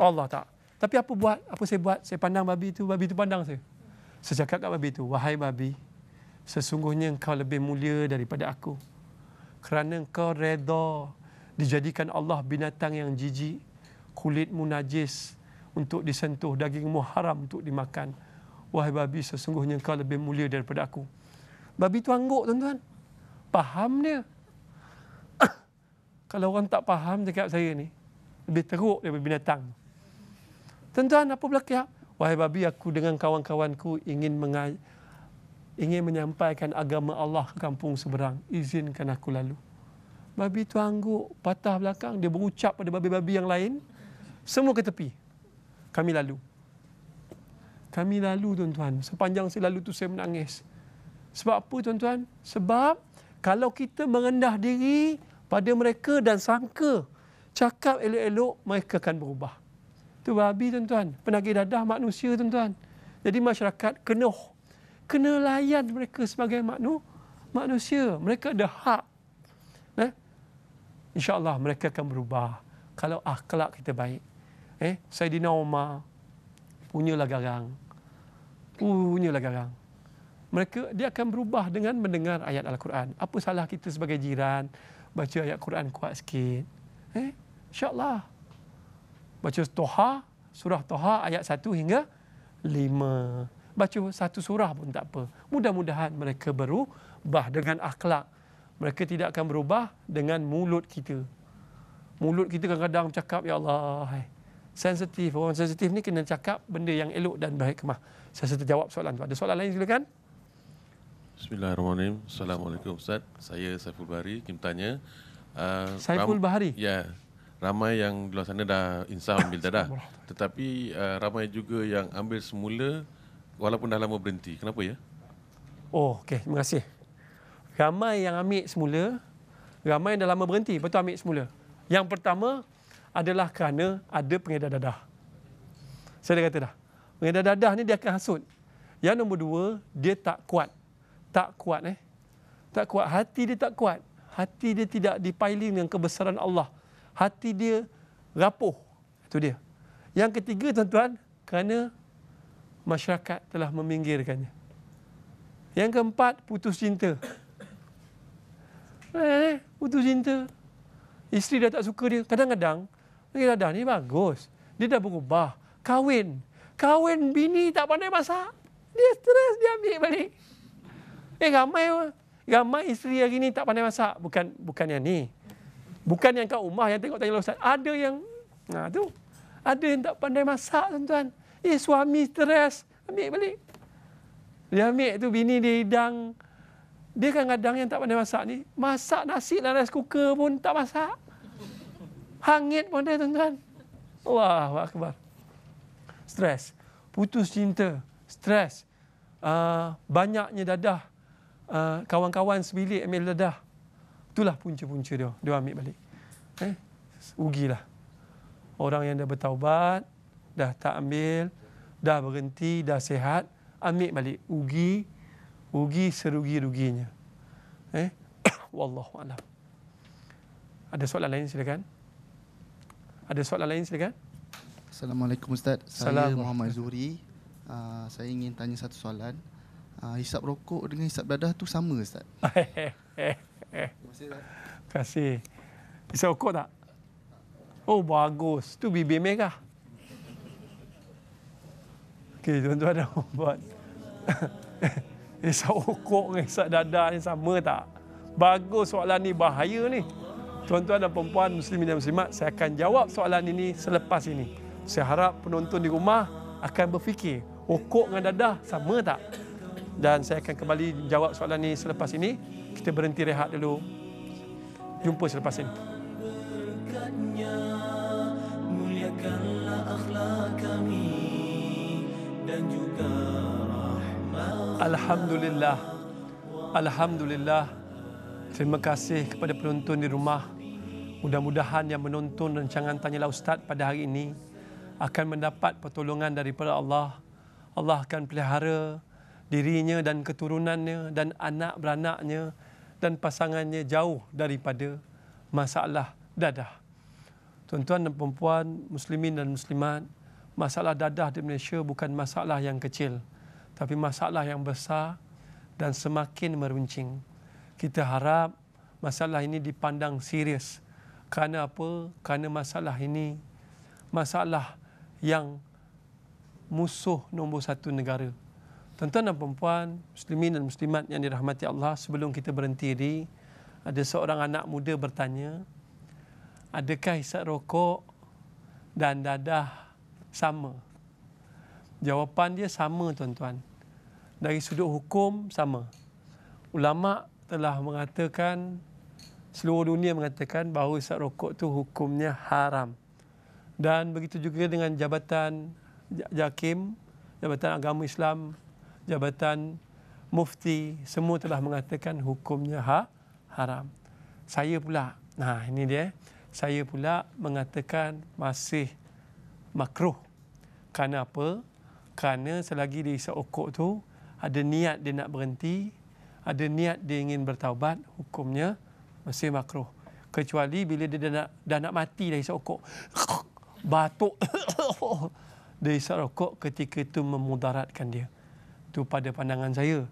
Allah tak. Tapi apa buat? Apa saya buat? Saya pandang babi itu, babi itu pandang saya. Saya cakap kat babi itu, wahai babi, sesungguhnya engkau lebih mulia daripada aku. Kerana engkau reda dijadikan Allah binatang yang jijik, kulitmu najis, untuk disentuh, dagingmu haram untuk dimakan. Wahai babi, sesungguhnya kau lebih mulia daripada aku. Babi itu angguk, tuan-tuan. Faham dia. Kalau orang tak faham cakap saya ni, lebih teruk daripada binatang. Tuan-tuan, apa belakang? Ya? Wahai babi, aku dengan kawan-kawanku ingin mengaj- ingin menyampaikan agama Allah ke kampung seberang. Izinkan aku lalu. Babi itu angguk, patah belakang. Dia berucap pada babi-babi yang lain. Semua ke tepi kami lalu. Kami lalu tuan-tuan. Sepanjang saya lalu tu saya menangis. Sebab apa tuan-tuan? Sebab kalau kita merendah diri pada mereka dan sangka cakap elok-elok mereka akan berubah. Itu babi tuan-tuan. Penagih dadah manusia tuan-tuan. Jadi masyarakat kena kena layan mereka sebagai maknu, manusia. Mereka ada hak. Eh? InsyaAllah mereka akan berubah. Kalau akhlak kita baik. Eh, Saidina Umar punyalah garang. Punyalah garang. Mereka dia akan berubah dengan mendengar ayat Al-Quran. Apa salah kita sebagai jiran baca ayat al Quran kuat sikit? Eh, insya-Allah. Baca Toha, surah Toha ayat 1 hingga 5. Baca satu surah pun tak apa. Mudah-mudahan mereka berubah dengan akhlak. Mereka tidak akan berubah dengan mulut kita. Mulut kita kadang-kadang cakap, Ya Allah, sensitif. Orang sensitif ni kena cakap benda yang elok dan baik kemah. Saya sudah jawab soalan. Ada soalan lain silakan. Bismillahirrahmanirrahim. Assalamualaikum Ustaz. Saya Saiful Bahari. Kim tanya. Uh, Saiful ram- Bahari? Ya. Ramai yang di luar sana dah insaf ambil dadah. Tetapi uh, ramai juga yang ambil semula walaupun dah lama berhenti. Kenapa ya? Oh, okey. Terima kasih. Ramai yang ambil semula, ramai yang dah lama berhenti. Lepas tu ambil semula. Yang pertama, adalah kerana ada pengedar dadah. Saya dah kata dah. Pengedar dadah ni dia akan hasut. Yang nombor dua, dia tak kuat. Tak kuat eh. Tak kuat. Hati dia tak kuat. Hati dia tidak dipailing dengan kebesaran Allah. Hati dia rapuh. Itu dia. Yang ketiga tuan-tuan, kerana masyarakat telah meminggirkannya. Yang keempat, putus cinta. Eh, putus cinta. Isteri dah tak suka dia. Kadang-kadang, Pergi ladang ni bagus. Dia dah berubah. Kawin, kawin bini tak pandai masak. Dia stres dia ambil balik. Eh ramai ramai isteri hari ni tak pandai masak. Bukan bukan yang ni. Bukan yang kat rumah yang tengok tanya ustaz. Ada yang nah ha, tu. Ada yang tak pandai masak tuan-tuan. Eh suami stres ambil balik. Dia ambil tu bini dia hidang. Dia kan kadang yang tak pandai masak ni. Masak nasi dalam rice cooker pun tak masak. Hangit pun dia tuan-tuan. Wah, wah akbar. Stres. Putus cinta. Stres. Uh, ah, banyaknya dadah. Uh, kawan-kawan sebilik ambil dadah. Itulah punca-punca dia. Dia ambil balik. Eh? lah. Orang yang dah bertaubat, dah tak ambil, dah berhenti, dah sehat, ambil balik. Ugi, ugi serugi-ruginya. Eh? Wallahualam. Ada soalan lain silakan. Ada soalan lain silakan. Assalamualaikum Ustaz. Saya Muhammad Zuri. Ah, saya ingin tanya satu soalan. Ah, hisap rokok dengan hisap dadah tu sama Ustaz? Eh, eh, eh. Terima kasih. Hisap rokok tak? Oh bagus. Tu bibir merah. Okey, tuan-tuan dah buat. hisap rokok dengan hisap dadah ni sama tak? Bagus soalan ni bahaya ni. Tuan-tuan dan puan-puan muslimin dan muslimat, saya akan jawab soalan ini selepas ini. Saya harap penonton di rumah akan berfikir, rokok dengan dadah sama tak? Dan saya akan kembali jawab soalan ini selepas ini. Kita berhenti rehat dulu. Jumpa selepas ini. Alhamdulillah. Alhamdulillah. Terima kasih kepada penonton di rumah. Mudah-mudahan yang menonton rancangan Tanyalah Ustaz pada hari ini akan mendapat pertolongan daripada Allah. Allah akan pelihara dirinya dan keturunannya dan anak beranaknya dan pasangannya jauh daripada masalah dadah. Tuan-tuan dan perempuan, muslimin dan muslimat, masalah dadah di Malaysia bukan masalah yang kecil tapi masalah yang besar dan semakin meruncing kita harap masalah ini dipandang serius. Kerana apa? Kerana masalah ini masalah yang musuh nombor satu negara. Tuan-tuan dan perempuan, muslimin dan muslimat yang dirahmati Allah, sebelum kita berhenti di, ada seorang anak muda bertanya, adakah hisap rokok dan dadah sama? Jawapan dia sama, tuan-tuan. Dari sudut hukum, sama. Ulama' telah mengatakan seluruh dunia mengatakan bahawa hisap rokok tu hukumnya haram. Dan begitu juga dengan jabatan Jakim, Jabatan Agama Islam, Jabatan Mufti, semua telah mengatakan hukumnya ha haram. Saya pula, nah ini dia, saya pula mengatakan masih makruh. Kerana apa? Kerana selagi dia isap rokok tu, ada niat dia nak berhenti, ada niat dia ingin bertaubat, hukumnya masih makruh. Kecuali bila dia dah nak, dah nak mati dari hisap rokok. Batuk. dari hisap rokok ketika itu memudaratkan dia. Itu pada pandangan saya.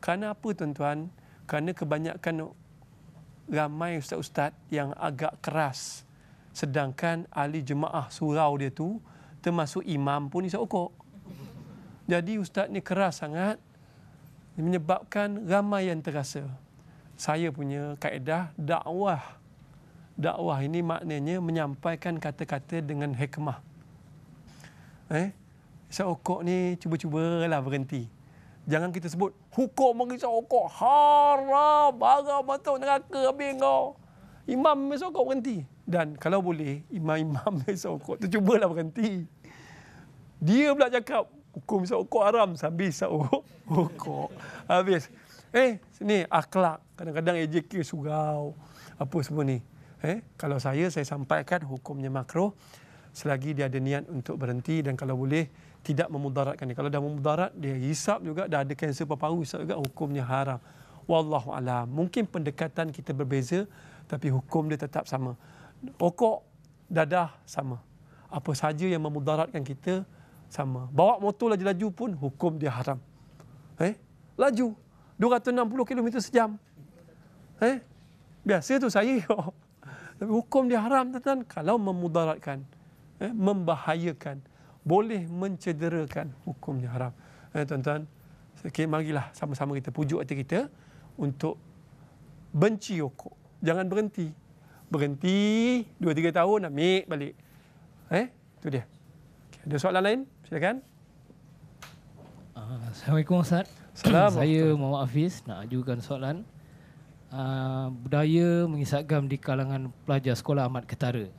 Kerana apa tuan-tuan? Kerana kebanyakan ramai ustaz-ustaz yang agak keras. Sedangkan ahli jemaah surau dia tu termasuk imam pun hisap rokok. Jadi ustaz ni keras sangat menyebabkan ramai yang terasa. Saya punya kaedah dakwah. Dakwah ini maknanya menyampaikan kata-kata dengan hikmah. Eh, seokok ni cuba-cuba lah berhenti. Jangan kita sebut hukum bagi seokok haram, haram atau neraka habis kau. Imam seokok berhenti. Dan kalau boleh, imam-imam seokok tu cubalah berhenti. Dia pula cakap, hukum hisap rokok haram sambil hisap hukum Habis. Eh, sini akhlak. Kadang-kadang AJK surau. Apa semua ni. Eh, kalau saya, saya sampaikan hukumnya makruh. Selagi dia ada niat untuk berhenti dan kalau boleh tidak memudaratkan dia. Kalau dah memudarat, dia hisap juga. Dah ada kanser paru-paru, hisap juga. Hukumnya haram. Wallahu alam. Mungkin pendekatan kita berbeza, tapi hukum dia tetap sama. Pokok dadah sama. Apa saja yang memudaratkan kita, sama. Bawa motor laju-laju pun hukum dia haram. Eh? Laju 260 km sejam. Eh? Biasa tu saya. Tapi hukum dia haram tuan kalau memudaratkan, eh? membahayakan, boleh mencederakan hukum dia haram. Eh tuan-tuan, okay, marilah sama-sama kita pujuk hati kita untuk benci rokok. Jangan berhenti. Berhenti 2 3 tahun ambil balik. Eh? Itu dia. ada soalan lain? Silakan. Uh, Assalamualaikum Ustaz. Salam. Saya Muhammad Hafiz nak ajukan soalan. Uh, budaya mengisakam di kalangan pelajar sekolah amat ketara.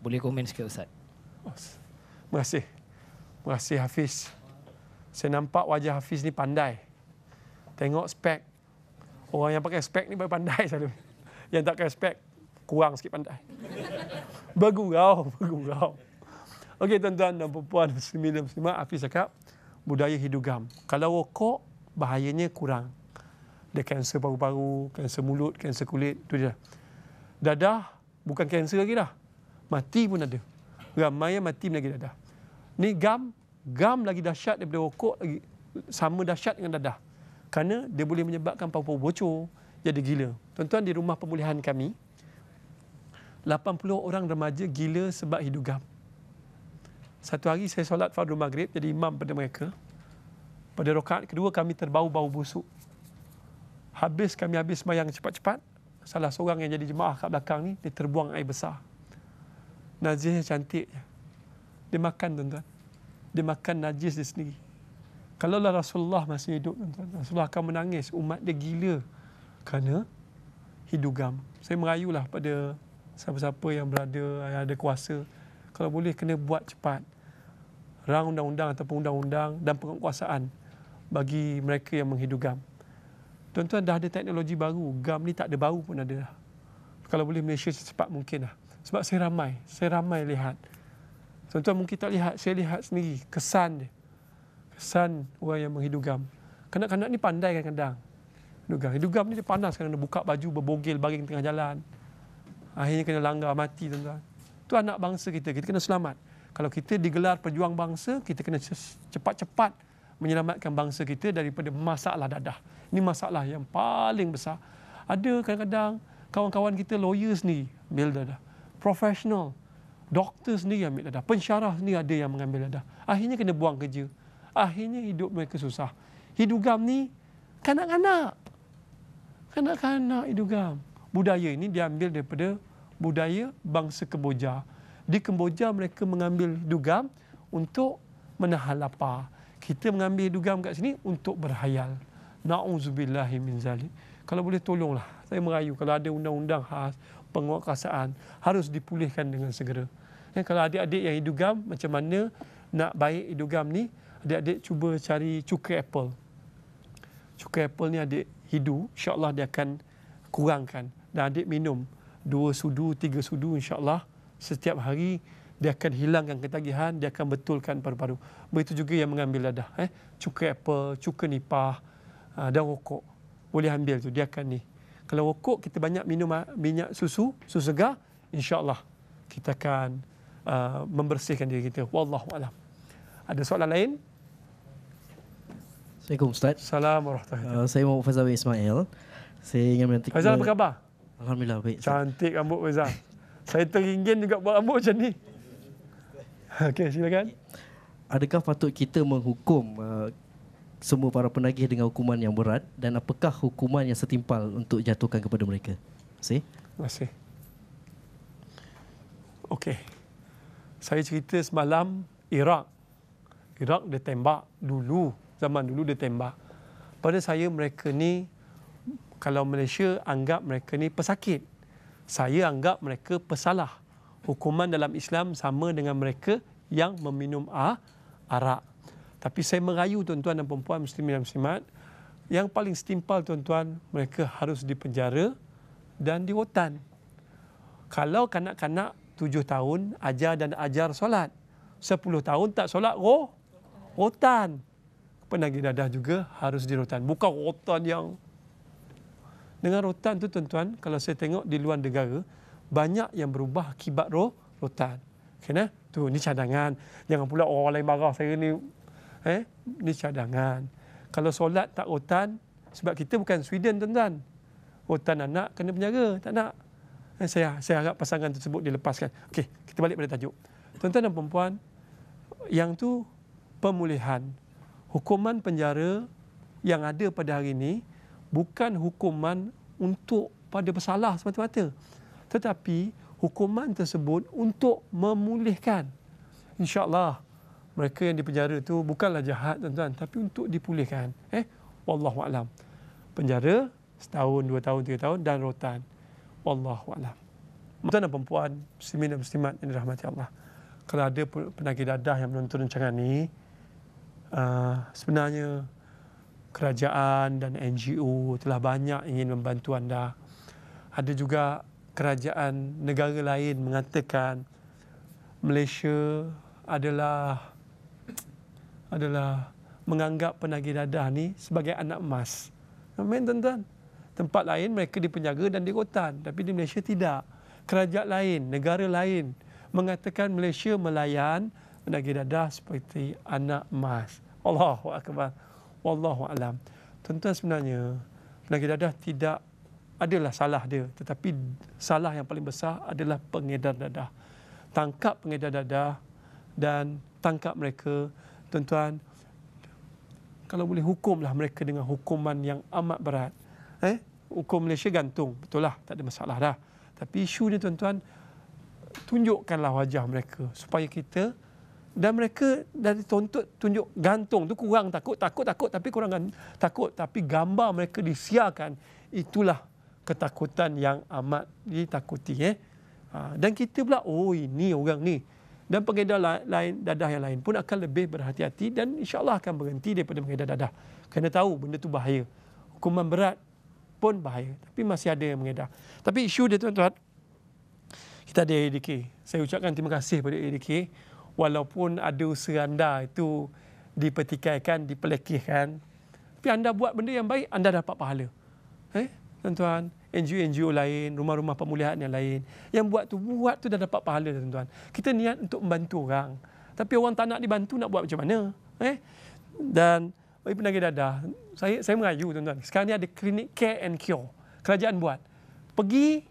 Boleh komen sikit Ustaz? Terima kasih. Terima kasih Hafiz. Saya nampak wajah Hafiz ni pandai. Tengok spek. Orang yang pakai spek ni baru pandai selalu. Yang tak pakai spek, kurang sikit pandai. Bergurau, bergurau. Okey tuan-tuan dan puan-puan muslimin dan muslimat Afi cakap budaya hidugam. Kalau rokok bahayanya kurang. Dia kanser paru-paru, kanser mulut, kanser kulit tu dia. Dadah bukan kanser lagi dah. Mati pun ada. Ramai yang mati lagi dadah. Ni gam, gam lagi dahsyat daripada rokok lagi sama dahsyat dengan dadah. Kerana dia boleh menyebabkan paru-paru bocor jadi gila. Tuan-tuan di rumah pemulihan kami 80 orang remaja gila sebab hidugam. Satu hari saya solat fardu maghrib jadi imam pada mereka. Pada rokaat kedua kami terbau-bau busuk. Habis kami habis sembahyang cepat-cepat. Salah seorang yang jadi jemaah kat belakang ni dia terbuang air besar. Najisnya cantik. Dia makan tuan-tuan. Dia makan najis dia sendiri. lah Rasulullah masih hidup tuan-tuan. Rasulullah akan menangis. Umat dia gila. Kerana hidugam. Saya merayulah pada siapa-siapa yang berada, yang ada Kuasa kalau boleh kena buat cepat rang undang-undang ataupun undang-undang dan penguasaan bagi mereka yang menghidu GAM. Tuan-tuan dah ada teknologi baru, GAM ni tak ada bau pun ada dah. Kalau boleh Malaysia secepat mungkin lah. Sebab saya ramai, saya ramai lihat. Tuan-tuan mungkin tak lihat, saya lihat sendiri kesan dia. Kesan orang yang menghidu GAM. Kanak-kanak ni pandai kan kadang. hidu gam ni dia panas kerana buka baju berbogel baring tengah jalan. Akhirnya kena langgar mati tuan-tuan itu anak bangsa kita kita kena selamat kalau kita digelar pejuang bangsa kita kena cepat-cepat menyelamatkan bangsa kita daripada masalah dadah ini masalah yang paling besar ada kadang-kadang kawan-kawan kita lawyers ni ambil dadah profesional, doktor sendiri ambil dadah pensyarah ni ada yang mengambil dadah akhirnya kena buang kerja akhirnya hidup mereka susah hidugam ni kanak-kanak kanak-kanak hidugam budaya ini diambil daripada budaya bangsa Kemboja. Di Kemboja mereka mengambil dugam untuk menahan lapar. Kita mengambil dugam kat sini untuk berhayal. Nauzubillahi min zalik. Kalau boleh tolonglah. Saya merayu kalau ada undang-undang khas penguatkuasaan harus dipulihkan dengan segera. Ya, kalau adik-adik yang hidugam macam mana nak baik hidugam ni, adik-adik cuba cari cukai apple. Cukai apple ni adik hidu, insya-Allah dia akan kurangkan dan adik minum dua sudu, tiga sudu insyaAllah setiap hari dia akan hilangkan ketagihan, dia akan betulkan paru-paru. Begitu juga yang mengambil dadah. Eh? Cuka apple, cuka nipah ah, dan rokok. Boleh ambil tu, dia akan ni. Kalau rokok, kita banyak minum ah, minyak susu, susu segar, insyaAllah kita akan uh, membersihkan diri kita. Wallahu a'lam. Ada soalan lain? Assalamualaikum Ustaz. Assalamualaikum warahmatullahi wabarakatuh. saya Muhammad Fazal Ismail. Saya ingin menanti... Fazal, apa khabar? Alhamdulillah baik. Cantik rambut Ustaz. Saya teringin juga buat rambut macam ni. Okey, silakan. Adakah patut kita menghukum uh, semua para penagih dengan hukuman yang berat dan apakah hukuman yang setimpal untuk jatuhkan kepada mereka? Masih? Masih. Okey. Saya cerita semalam Iraq. Iraq ditembak dulu. Zaman dulu ditembak. Pada saya mereka ni kalau Malaysia anggap mereka ni pesakit. Saya anggap mereka pesalah. Hukuman dalam Islam sama dengan mereka yang meminum ah, arak. Tapi saya merayu tuan-tuan dan perempuan muslim dan simat, yang paling setimpal tuan-tuan, mereka harus dipenjara dan diwotan. Kalau kanak-kanak tujuh tahun ajar dan ajar solat, sepuluh tahun tak solat, roh, rotan. Penagih dadah juga harus dirotan. Bukan rotan yang dengan rotan tu tuan-tuan, kalau saya tengok di luar negara, banyak yang berubah akibat roh rotan. Okay, nah? Tu, ni cadangan. Jangan pula orang lain marah saya ni. Eh? Ni cadangan. Kalau solat tak rotan, sebab kita bukan Sweden tuan-tuan. Rotan anak kena penjaga, tak nak. Eh, saya saya harap pasangan tersebut dilepaskan. Okey, kita balik pada tajuk. Tuan-tuan dan perempuan, yang tu pemulihan. Hukuman penjara yang ada pada hari ini, bukan hukuman untuk pada bersalah semata-mata tetapi hukuman tersebut untuk memulihkan insyaallah mereka yang dipenjara itu bukanlah jahat tuan-tuan tapi untuk dipulihkan eh wallahu alam penjara setahun dua tahun tiga tahun dan rotan wallahu alam tuan dan puan muslimin dan muslimat yang dirahmati Allah kalau ada penagih dadah yang menonton rancangan ini ah, sebenarnya kerajaan dan NGO telah banyak ingin membantu anda. Ada juga kerajaan negara lain mengatakan Malaysia adalah adalah menganggap penagih dadah ni sebagai anak emas. Amin tuan-tuan. Tempat lain mereka dipenjaga dan dirotan. Tapi di Malaysia tidak. Kerajaan lain, negara lain mengatakan Malaysia melayan penagih dadah seperti anak emas. Allahuakbar. Allah. Wallahu alam. tuan sebenarnya penyakit dadah tidak adalah salah dia tetapi salah yang paling besar adalah pengedar dadah. Tangkap pengedar dadah dan tangkap mereka tuan-tuan kalau boleh hukumlah mereka dengan hukuman yang amat berat. Eh? Hukum Malaysia gantung, betul lah, tak ada masalah dah. Tapi isunya tuan-tuan, tunjukkanlah wajah mereka supaya kita dan mereka dari tuntut tunjuk gantung tu kurang takut takut takut tapi kurang takut tapi gambar mereka disiarkan itulah ketakutan yang amat ditakuti eh ha, dan kita pula oh ini orang ni dan pengedar lain dadah yang lain pun akan lebih berhati-hati dan insyaallah akan berhenti daripada mengedar dadah kerana tahu benda tu bahaya hukuman berat pun bahaya tapi masih ada yang mengedar tapi isu dia tuan-tuan kita ada ADK saya ucapkan terima kasih pada ADK walaupun ada usaha anda itu dipertikaikan, dipelekihkan. Tapi anda buat benda yang baik, anda dapat pahala. Eh, tuan-tuan, NGO-NGO lain, rumah-rumah pemulihan yang lain. Yang buat tu buat tu dah dapat pahala, tuan-tuan. Kita niat untuk membantu orang. Tapi orang tak nak dibantu, nak buat macam mana? Eh? Dan bagi penagih dadah, saya, saya mengayu, tuan-tuan. Sekarang ni ada klinik care and cure. Kerajaan buat. Pergi,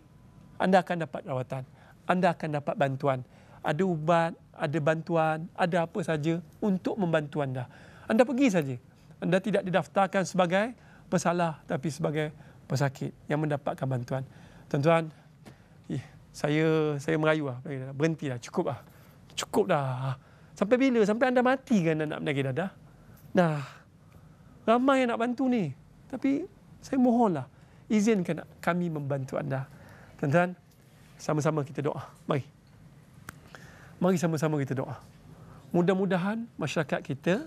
anda akan dapat rawatan. Anda akan dapat bantuan. Ada ubat, ada bantuan, ada apa saja untuk membantu anda. Anda pergi saja. Anda tidak didaftarkan sebagai pesalah tapi sebagai pesakit yang mendapatkan bantuan. Tuan-tuan, saya saya merayu lah. Ah. Berhentilah, cukup lah. Cukup dah. Sampai bila? Sampai anda mati kan anda nak menagih dadah? Nah, ramai yang nak bantu ni. Tapi saya mohonlah, izinkan kami membantu anda. Tuan-tuan, sama-sama kita doa. Mari mari sama-sama kita doa. Mudah-mudahan masyarakat kita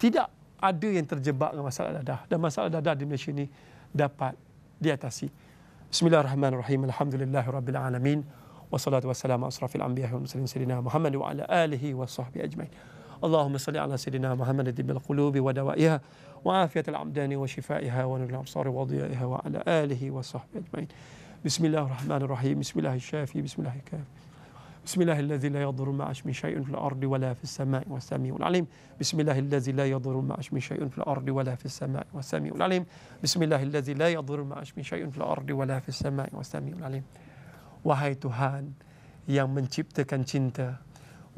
tidak ada yang terjebak dengan masalah dadah dan masalah dadah di Malaysia ini dapat diatasi. Bismillahirrahmanirrahim. Alhamdulillahirabbil alamin. Wassalatu wassalamu ala asrafil anbiya wal mursalin sayyidina Muhammad wa ala alihi washabbi ajmain. اللهم صل على سيدنا محمد طب القلوب ودوائها وعافية الأبدان وشفائها ونور الأبصار وضيائها وعلى آله وصحبه أجمعين بسم الله الرحمن الرحيم بسم الله الشافي بسم الله الكافي بسم الله الذي لا يضر مع اسم شيء في الارض ولا في السماء والسميع العليم بسم الله الذي لا يضر مع اسم شيء في الارض ولا في السماء والسميع العليم بسم الله الذي لا يضر مع اسم شيء في الارض ولا في السماء والسميع العليم وهي تهان yang menciptakan cinta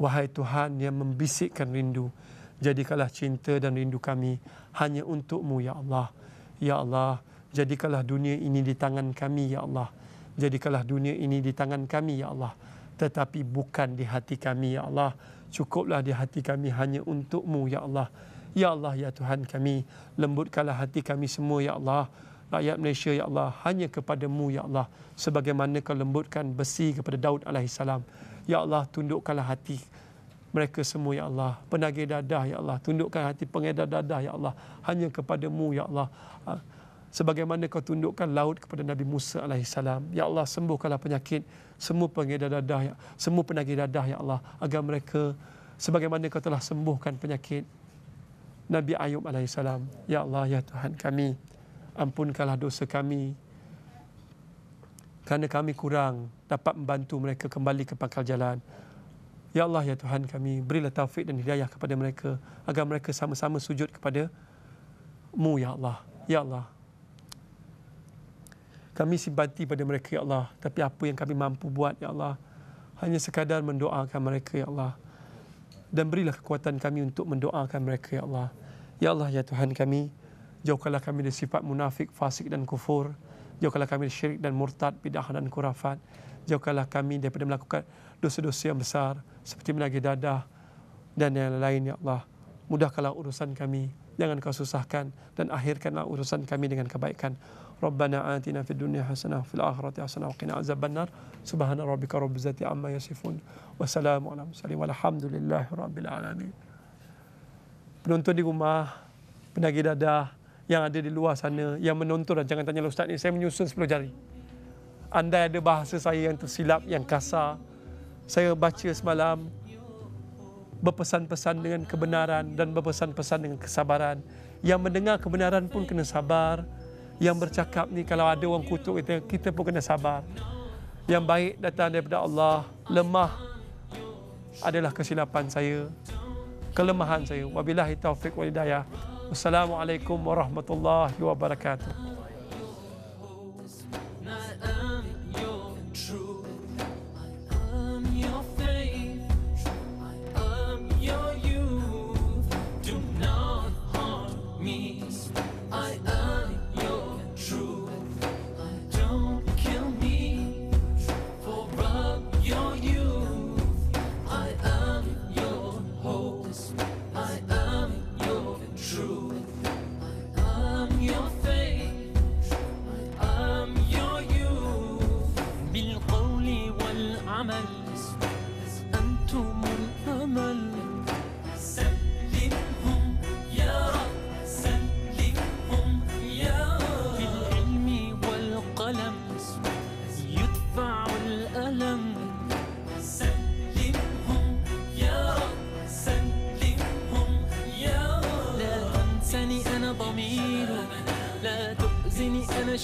wahai tuhan yang membisikkan rindu jadikanlah cinta dan rindu kami hanya untukmu ya allah ya allah jadikanlah dunia ini di tangan kami ya allah jadikanlah dunia ini di tangan kami ya allah, tetapi bukan di hati kami ya Allah cukuplah di hati kami hanya untukmu ya Allah ya Allah ya Tuhan kami lembutkanlah hati kami semua ya Allah rakyat Malaysia ya Allah hanya kepadamu ya Allah sebagaimana kau lembutkan besi kepada Daud alaihissalam ya Allah tundukkanlah hati mereka semua ya Allah penagih dadah ya Allah tundukkan hati pengedar dadah ya Allah hanya kepadamu ya Allah ah, sebagaimana kau tundukkan laut kepada Nabi Musa alaihi Ya Allah sembuhkanlah penyakit semua pengedar dadah, ya- semua penagih dadah ya Allah agar mereka sebagaimana kau telah sembuhkan penyakit Nabi Ayub alaihi Ya Allah ya Tuhan kami ampunkanlah dosa kami kerana kami kurang dapat membantu mereka kembali ke pangkal jalan. Ya Allah ya Tuhan kami berilah taufik dan hidayah kepada mereka agar mereka sama-sama sujud kepada Mu ya Allah. Ya Allah. Kami simpati pada mereka, Ya Allah. Tapi apa yang kami mampu buat, Ya Allah. Hanya sekadar mendoakan mereka, Ya Allah. Dan berilah kekuatan kami untuk mendoakan mereka, Ya Allah. Ya Allah, Ya Tuhan kami. Jauhkanlah kami dari sifat munafik, fasik dan kufur. Jauhkanlah kami dari syirik dan murtad, bid'ah dan kurafat. Jauhkanlah kami daripada melakukan dosa-dosa yang besar. Seperti menagih dadah dan yang lain, Ya Allah. Mudahkanlah urusan kami. Jangan kau susahkan dan akhirkanlah urusan kami dengan kebaikan. Rabbana آتنا في الدنيا حسنة وفي الآخرة حسنة وقنا عذاب النار سبحان ربك رب العزة عما يصفون وسلام على المرسلين والحمد لله رب العالمين penonton di rumah, penagi dadah yang ada di luar sana yang menonton dan jangan tanya ustaz ni saya menyusun 10 jari. Andai ada bahasa saya yang tersilap yang kasar, saya baca semalam berpesan-pesan dengan kebenaran dan berpesan-pesan dengan kesabaran. Yang mendengar kebenaran pun kena sabar yang bercakap ni kalau ada orang kutuk kita kita pun kena sabar yang baik datang daripada Allah lemah adalah kesilapan saya kelemahan saya wabillahi taufik wal hidayah assalamualaikum warahmatullahi wabarakatuh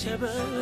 shepherd.